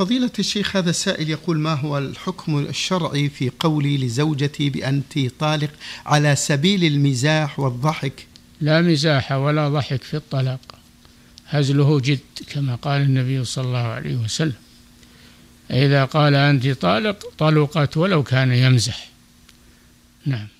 فضيلة الشيخ هذا السائل يقول ما هو الحكم الشرعي في قولي لزوجتي بأنت طالق على سبيل المزاح والضحك لا مزاح ولا ضحك في الطلاق هزله جد كما قال النبي صلى الله عليه وسلم إذا قال أنت طالق طلقت ولو كان يمزح نعم